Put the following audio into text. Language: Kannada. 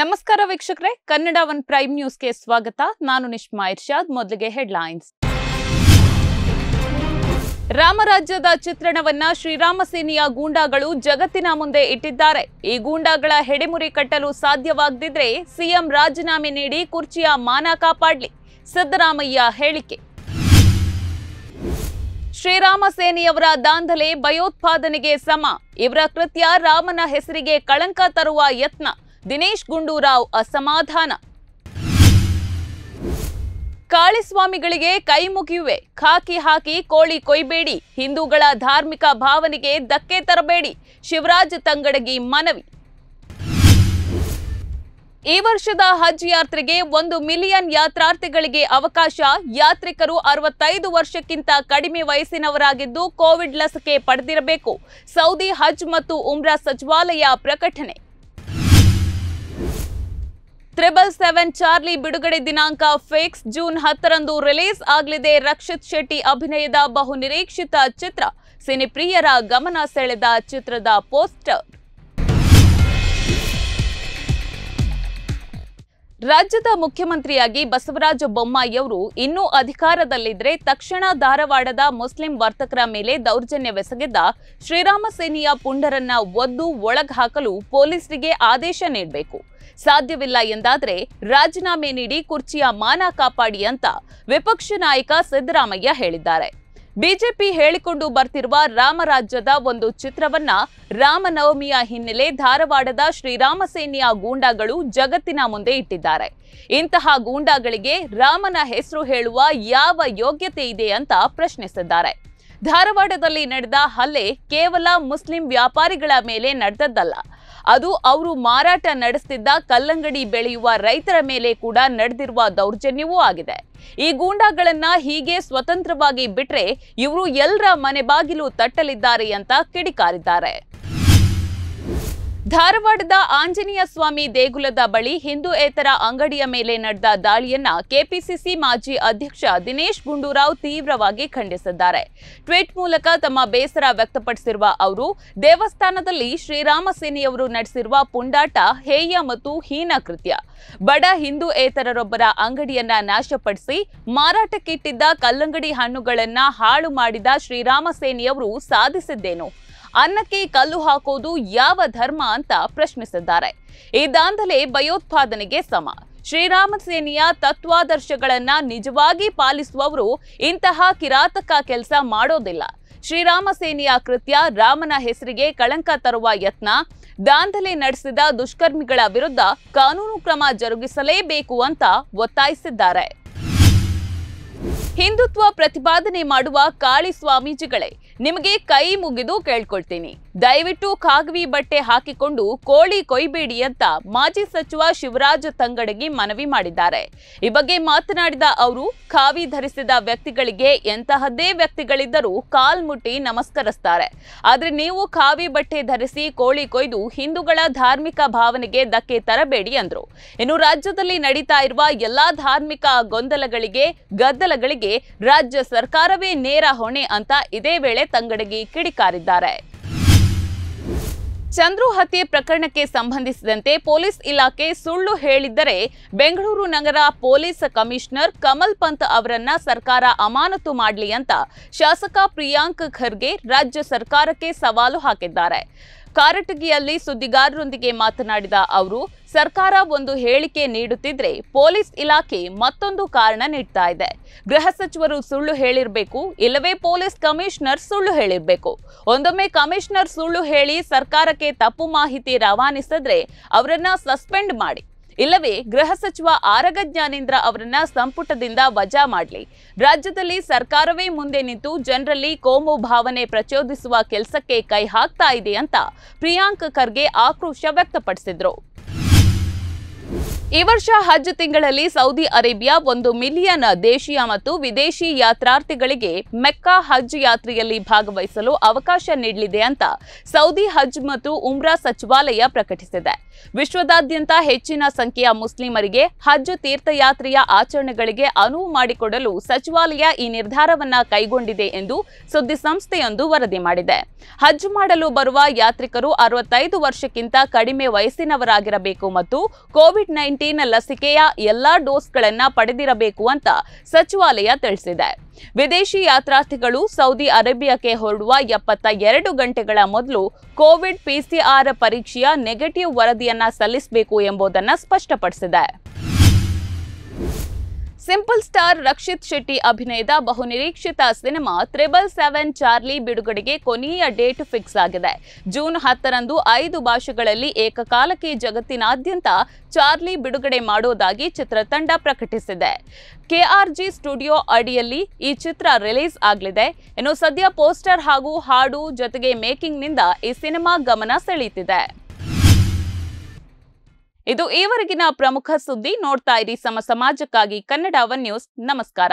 ನಮಸ್ಕಾರ ವೀಕ್ಷಕರೇ ಕನ್ನಡ ಒನ್ ಪ್ರೈಮ್ ನ್ಯೂಸ್ಗೆ ಸ್ವಾಗತ ನಾನು ನಿಶ್ಮಾ ಇರ್ಷಾದ್ ಮೊದಲಿಗೆ ಹೆಡ್ಲೈನ್ಸ್ ರಾಮರಾಜ್ಯದ ಚಿತ್ರಣವನ್ನ ಶ್ರೀರಾಮ ಸೇನೆಯ ಗೂಂಡಾಗಳು ಜಗತ್ತಿನ ಮುಂದೆ ಇಟ್ಟಿದ್ದಾರೆ ಈ ಗೂಂಡಾಗಳ ಹೆಡೆಮುರಿ ಕಟ್ಟಲು ಸಾಧ್ಯವಾಗದಿದ್ರೆ ಸಿಎಂ ರಾಜೀನಾಮೆ ನೀಡಿ ಕುರ್ಚಿಯ ಮಾನ ಕಾಪಾಡಲಿ ಸಿದ್ದರಾಮಯ್ಯ ಹೇಳಿಕೆ ಶ್ರೀರಾಮ ಸೇನೆಯವರ ದಾಂಧಲೆ ಭಯೋತ್ಪಾದನೆಗೆ ಸಮ ಇವರ ಕೃತ್ಯ ರಾಮನ ಹೆಸರಿಗೆ ಕಳಂಕ ತರುವ ಯತ್ನ ದಿನೇಶ್ ಗುಂಡೂರಾವ್ ಅಸಮಾಧಾನ ಕಾಳಿಸ್ವಾಮಿಗಳಿಗೆ ಕೈ ಮುಗಿಯುವೆ ಖಾಕಿ ಹಾಕಿ ಕೋಳಿ ಕೊಯ್ಬೇಡಿ ಹಿಂದೂಗಳ ಧಾರ್ಮಿಕ ಭಾವನೆಗೆ ಧಕ್ಕೆ ತರಬೇಡಿ ಶಿವರಾಜ್ ತಂಗಡಗಿ ಮನವಿ ಈ ವರ್ಷದ ಹಜ್ ಯಾತ್ರೆಗೆ ಒಂದು ಮಿಲಿಯನ್ ಯಾತ್ರಾರ್ಥಿಗಳಿಗೆ ಅವಕಾಶ ಯಾತ್ರಿಕರು ಅರವತ್ತೈದು ವರ್ಷಕ್ಕಿಂತ ಕಡಿಮೆ ವಯಸ್ಸಿನವರಾಗಿದ್ದು ಕೋವಿಡ್ ಲಸಿಕೆ ಪಡೆದಿರಬೇಕು ಸೌದಿ ಹಜ್ ಮತ್ತು ಉಮ್ರಾ ಸಚಿವಾಲಯ ಪ್ರಕಟಣೆ ಟ್ರಿಬಲ್ ಸೆವೆನ್ ಚಾರ್ಲಿ ಬಿಡುಗಡೆ ದಿನಾಂಕ ಫಿಕ್ಸ್ ಜೂನ್ ಹತ್ತರಂದು ರಿಲೀಸ್ ಆಗಲಿದೆ ರಕ್ಷಿತ್ ಶೆಟ್ಟಿ ಅಭಿನಯದ ಬಹುನಿರೀಕ್ಷಿತ ಚಿತ್ರ ಸಿನಿಪ್ರಿಯರ ಗಮನ ಸೆಳೆದ ಚಿತ್ರದ ಪೋಸ್ಟರ್ ರಾಜ್ಯದ ಮುಖ್ಯಮಂತ್ರಿಯಾಗಿ ಬಸವರಾಜ ಬೊಮ್ಮಾಯಿಯವರು ಇನ್ನೂ ಅಧಿಕಾರದಲ್ಲಿದ್ದರೆ ತಕ್ಷಣ ಧಾರವಾಡದ ಮುಸ್ಲಿಂ ವರ್ತಕರ ಮೇಲೆ ದೌರ್ಜನ್ಯವೆಸಗಿದ್ದ ಶ್ರೀರಾಮ ಸೇನೆಯ ಪುಂಡರನ್ನ ಒದ್ದು ಹಾಕಲು ಪೊಲೀಸರಿಗೆ ಆದೇಶ ನೀಡಬೇಕು ಸಾಧ್ಯವಿಲ್ಲ ಎಂದಾದರೆ ರಾಜೀನಾಮೆ ನೀಡಿ ಕುರ್ಚಿಯ ಮಾನ ಕಾಪಾಡಿ ಅಂತ ವಿಪಕ್ಷ ನಾಯಕ ಸಿದ್ದರಾಮಯ್ಯ ಹೇಳಿದ್ದಾರೆ ಬಿಜೆಪಿ ಹೇಳಿಕೊಂಡು ಬರ್ತಿರುವ ರಾಮರಾಜ್ಯದ ಒಂದು ಚಿತ್ರವನ್ನ ರಾಮನವಮಿಯ ಹಿನ್ನೆಲೆ ಧಾರವಾಡದ ಶ್ರೀರಾಮ ಸೇನೆಯ ಗೂಂಡಾಗಳು ಜಗತ್ತಿನ ಮುಂದೆ ಇಟ್ಟಿದ್ದಾರೆ ಇಂತಹ ಗೂಂಡಾಗಳಿಗೆ ರಾಮನ ಹೆಸರು ಹೇಳುವ ಯಾವ ಯೋಗ್ಯತೆ ಇದೆ ಅಂತ ಪ್ರಶ್ನಿಸಿದ್ದಾರೆ ಧಾರವಾಡದಲ್ಲಿ ನಡೆದ ಹಲ್ಲೆ ಕೇವಲ ಮುಸ್ಲಿಂ ವ್ಯಾಪಾರಿಗಳ ಮೇಲೆ ನಡೆದದ್ದಲ್ಲ ಅದು ಅವರು ಮಾರಾಟ ನಡೆಸುತ್ತಿದ್ದ ಕಲ್ಲಂಗಡಿ ಬೆಳೆಯುವ ರೈತರ ಮೇಲೆ ಕೂಡ ನಡೆದಿರುವ ದೌರ್ಜನ್ಯವೂ ಆಗಿದೆ ಈ ಗೂಂಡಾಗಳನ್ನ ಹೀಗೆ ಸ್ವತಂತ್ರವಾಗಿ ಬಿಟ್ರೆ ಇವರು ಎಲ್ಲರ ಮನೆ ಬಾಗಿಲು ತಟ್ಟಲಿದ್ದಾರೆ ಅಂತ ಕಿಡಿಕಾರಿದ್ದಾರೆ ಧಾರವಾಡದ ಆಂಜನೇಯ ಸ್ವಾಮಿ ದೇಗುಲದ ಬಳಿ ಹಿಂದೂಯೇತರ ಅಂಗಡಿಯ ಮೇಲೆ ನಡೆದ ದಾಳಿಯನ್ನ ಕೆಪಿಸಿಸಿ ಮಾಜಿ ಅಧ್ಯಕ್ಷ ದಿನೇಶ್ ಗುಂಡೂರಾವ್ ತೀವ್ರವಾಗಿ ಖಂಡಿಸಿದ್ದಾರೆ ಟ್ವೀಟ್ ಮೂಲಕ ತಮ್ಮ ಬೇಸರ ವ್ಯಕ್ತಪಡಿಸಿರುವ ಅವರು ದೇವಸ್ಥಾನದಲ್ಲಿ ಶ್ರೀರಾಮ ಸೇನೆಯವರು ನಡೆಸಿರುವ ಪುಂಡಾಟ ಹೇಯ ಮತ್ತು ಹೀನ ಕೃತ್ಯ ಬಡ ಹಿಂದೂಯೇತರರೊಬ್ಬರ ಅಂಗಡಿಯನ್ನ ನಾಶಪಡಿಸಿ ಮಾರಾಟಕ್ಕಿಟ್ಟಿದ್ದ ಕಲ್ಲಂಗಡಿ ಹಣ್ಣುಗಳನ್ನ ಹಾಳು ಮಾಡಿದ ಶ್ರೀರಾಮ ಸೇನೆಯವರು ಸಾಧಿಸಿದ್ದೇನು ಅನ್ನಕ್ಕೆ ಕಲ್ಲು ಹಾಕೋದು ಯಾವ ಧರ್ಮ ಅಂತ ಪ್ರಶ್ನಿಸಿದ್ದಾರೆ ಈ ದಾಂಧಲೆ ಭಯೋತ್ಪಾದನೆಗೆ ಸಮ ಶ್ರೀರಾಮ ಸೇನೆಯ ತತ್ವಾದರ್ಶಗಳನ್ನ ನಿಜವಾಗಿ ಪಾಲಿಸುವವರು ಇಂತಹ ಕಿರಾತಕ ಕೆಲಸ ಮಾಡೋದಿಲ್ಲ ಶ್ರೀರಾಮ ಸೇನೆಯ ಕೃತ್ಯ ರಾಮನ ಹೆಸರಿಗೆ ಕಳಂಕ ತರುವ ಯತ್ನ ದಾಂಧಲೆ ನಡೆಸಿದ ದುಷ್ಕರ್ಮಿಗಳ ವಿರುದ್ಧ ಕಾನೂನು ಕ್ರಮ ಜರುಗಿಸಲೇಬೇಕು ಅಂತ ಒತ್ತಾಯಿಸಿದ್ದಾರೆ ಹಿಂದುತ್ವ ಪ್ರತಿಪಾದನೆ ಮಾಡುವ ಕಾಳಿ ಸ್ವಾಮೀಜಿಗಳೇ ನಿಮಗೆ ಕೈ ಮುಗಿದು ಕೇಳ್ಕೊಳ್ತೀನಿ ದಯವಿಟ್ಟು ಕಾಗವಿ ಬಟ್ಟೆ ಹಾಕಿಕೊಂಡು ಕೋಳಿ ಕೊಯ್ಬೇಡಿ ಅಂತ ಮಾಜಿ ಸಚಿವ ಶಿವರಾಜ್ ತಂಗಡಗಿ ಮನವಿ ಮಾಡಿದ್ದಾರೆ ಈ ಬಗ್ಗೆ ಮಾತನಾಡಿದ ಅವರು ಖಾವಿ ಧರಿಸಿದ ವ್ಯಕ್ತಿಗಳಿಗೆ ಎಂತಹದ್ದೇ ವ್ಯಕ್ತಿಗಳಿದ್ದರೂ ಮುಟ್ಟಿ ನಮಸ್ಕರಿಸ್ತಾರೆ ಆದರೆ ನೀವು ಖಾವಿ ಬಟ್ಟೆ ಧರಿಸಿ ಕೋಳಿ ಕೊಯ್ದು ಹಿಂದೂಗಳ ಧಾರ್ಮಿಕ ಭಾವನೆಗೆ ಧಕ್ಕೆ ತರಬೇಡಿ ಅಂದರು ಇನ್ನು ರಾಜ್ಯದಲ್ಲಿ ನಡೀತಾ ಇರುವ ಎಲ್ಲಾ ಧಾರ್ಮಿಕ ಗೊಂದಲಗಳಿಗೆ ಗದ್ದಲಗಳಿಗೆ ರಾಜ್ಯ ಸರ್ಕಾರವೇ ನೇರ ಹೊಣೆ ಅಂತ ಇದೇ ವೇಳೆ ತಂಗಡಗಿ ಕಿಡಿಕಾರಿದ್ದಾರೆ ಚಂದ್ರು ಹತ್ಯೆ ಪ್ರಕರಣಕ್ಕೆ ಸಂಬಂಧಿಸಿದಂತೆ ಪೊಲೀಸ್ ಇಲಾಖೆ ಸುಳ್ಳು ಹೇಳಿದ್ದರೆ ಬೆಂಗಳೂರು ನಗರ ಪೊಲೀಸ್ ಕಮಿಷನರ್ ಕಮಲ್ ಪಂತ್ ಅವರನ್ನ ಸರ್ಕಾರ ಅಮಾನತು ಮಾಡಲಿ ಅಂತ ಶಾಸಕ ಪ್ರಿಯಾಂಕ್ ಖರ್ಗೆ ರಾಜ್ಯ ಸರ್ಕಾರಕ್ಕೆ ಸವಾಲು ಹಾಕಿದ್ದಾರೆ ಕಾರಟಗಿಯಲ್ಲಿ ಸುದ್ದಿಗಾರರೊಂದಿಗೆ ಮಾತನಾಡಿದ ಅವರು ಸರ್ಕಾರ ಒಂದು ಹೇಳಿಕೆ ನೀಡುತ್ತಿದ್ರೆ ಪೊಲೀಸ್ ಇಲಾಖೆ ಮತ್ತೊಂದು ಕಾರಣ ನೀಡ್ತಾ ಇದೆ ಗೃಹ ಸಚಿವರು ಸುಳ್ಳು ಹೇಳಿರಬೇಕು ಇಲ್ಲವೇ ಪೊಲೀಸ್ ಕಮಿಷನರ್ ಸುಳ್ಳು ಹೇಳಿರಬೇಕು ಒಂದೊಮ್ಮೆ ಕಮಿಷನರ್ ಸುಳ್ಳು ಹೇಳಿ ಸರ್ಕಾರಕ್ಕೆ ತಪ್ಪು ಮಾಹಿತಿ ರವಾನಿಸಿದ್ರೆ ಅವರನ್ನ ಸಸ್ಪೆಂಡ್ ಮಾಡಿ ಇಲ್ಲವೇ ಗೃಹ ಸಚಿವ ಆರಗ ಜ್ಞಾನೇಂದ್ರ ಅವರನ್ನ ಸಂಪುಟದಿಂದ ವಜಾ ಮಾಡಲಿ ರಾಜ್ಯದಲ್ಲಿ ಸರ್ಕಾರವೇ ಮುಂದೆ ನಿಂತು ಜನರಲ್ಲಿ ಕೋಮು ಭಾವನೆ ಪ್ರಚೋದಿಸುವ ಕೆಲಸಕ್ಕೆ ಕೈ ಹಾಕ್ತಾ ಇದೆ ಅಂತ ಪ್ರಿಯಾಂಕ್ ಖರ್ಗೆ ಆಕ್ರೋಶ ವ್ಯಕ್ತಪಡಿಸಿದ್ರು ಈ ವರ್ಷ ಹಜ್ ತಿಂಗಳಲ್ಲಿ ಸೌದಿ ಅರೇಬಿಯಾ ಒಂದು ಮಿಲಿಯನ್ ದೇಶೀಯ ಮತ್ತು ವಿದೇಶಿ ಯಾತ್ರಾರ್ಥಿಗಳಿಗೆ ಮೆಕ್ಕಾ ಹಜ್ ಯಾತ್ರೆಯಲ್ಲಿ ಭಾಗವಹಿಸಲು ಅವಕಾಶ ನೀಡಲಿದೆ ಅಂತ ಸೌದಿ ಹಜ್ ಮತ್ತು ಉಮ್ರಾ ಸಚಿವಾಲಯ ಪ್ರಕಟಿಸಿದೆ ವಿಶ್ವದಾದ್ಯಂತ ಹೆಚ್ಚಿನ ಸಂಖ್ಯೆಯ ಮುಸ್ಲಿಮರಿಗೆ ಹಜ್ ತೀರ್ಥಯಾತ್ರೆಯ ಆಚರಣೆಗಳಿಗೆ ಅನುವು ಮಾಡಿಕೊಡಲು ಸಚಿವಾಲಯ ಈ ನಿರ್ಧಾರವನ್ನ ಕೈಗೊಂಡಿದೆ ಎಂದು ಸುದ್ದಿಸಂಸ್ಥೆಯೊಂದು ವರದಿ ಮಾಡಿದೆ ಹಜ್ ಮಾಡಲು ಬರುವ ಯಾತ್ರಿಕರು ಅರವತ್ತೈದು ವರ್ಷಕ್ಕಿಂತ ಕಡಿಮೆ ವಯಸ್ಸಿನವರಾಗಿರಬೇಕು ಮತ್ತು ಕೋವಿಡ್ ನೈನ್ಟೀನ್ ಕೋವಿಡ್ ಲಸಿಕೆಯ ಎಲ್ಲಾ ಡೋಸ್ಗಳನ್ನು ಪಡೆದಿರಬೇಕು ಅಂತ ಸಚಿವಾಲಯ ತಿಳಿಸಿದೆ ವಿದೇಶಿ ಯಾತ್ರಾರ್ಥಿಗಳು ಸೌದಿ ಅರೇಬಿಯಾಕ್ಕೆ ಹೊರಡುವ ಎಪ್ಪತ್ತ ಎರಡು ಗಂಟೆಗಳ ಮೊದಲು ಕೋವಿಡ್ ಪಿಸಿಆರ್ ಪರೀಕ್ಷೆಯ ನೆಗೆಟಿವ್ ವರದಿಯನ್ನ ಸಲ್ಲಿಸಬೇಕು ಎಂಬುದನ್ನು ಸ್ಪಷ್ಟಪಡಿಸಿದೆ ಸಿಂಪಲ್ ಸ್ಟಾರ್ ರಕ್ಷಿತ್ ಶೆಟ್ಟಿ ಅಭಿನಯದ ಬಹುನಿರೀಕ್ಷಿತ ಸಿನಿಮಾ ತ್ರಿಬಲ್ ಸೆವೆನ್ ಚಾರ್ಲಿ ಬಿಡುಗಡೆಗೆ ಕೊನೆಯ ಡೇಟ್ ಫಿಕ್ಸ್ ಆಗಿದೆ ಜೂನ್ ಹತ್ತರಂದು ಐದು ಭಾಷೆಗಳಲ್ಲಿ ಏಕಕಾಲಕ್ಕೆ ಜಗತ್ತಿನಾದ್ಯಂತ ಚಾರ್ಲಿ ಬಿಡುಗಡೆ ಮಾಡೋದಾಗಿ ಚಿತ್ರತಂಡ ಪ್ರಕಟಿಸಿದೆ ಕೆಆರ್ಜಿ ಸ್ಟುಡಿಯೋ ಅಡಿಯಲ್ಲಿ ಈ ಚಿತ್ರ ರಿಲೀಸ್ ಆಗಲಿದೆ ಇನ್ನು ಸದ್ಯ ಪೋಸ್ಟರ್ ಹಾಗೂ ಹಾಡು ಜೊತೆಗೆ ಮೇಕಿಂಗ್ನಿಂದ ಈ ಸಿನಿಮಾ ಗಮನ ಸೆಳೆಯುತ್ತಿದೆ ಇದು ಈವರೆಗಿನ ಪ್ರಮುಖ ಸುದ್ದಿ ನೋಡ್ತಾ ಇರಿ ಸಮ ಸಮಾಜಕ್ಕಾಗಿ ಕನ್ನಡ ನ್ಯೂಸ್ ನಮಸ್ಕಾರ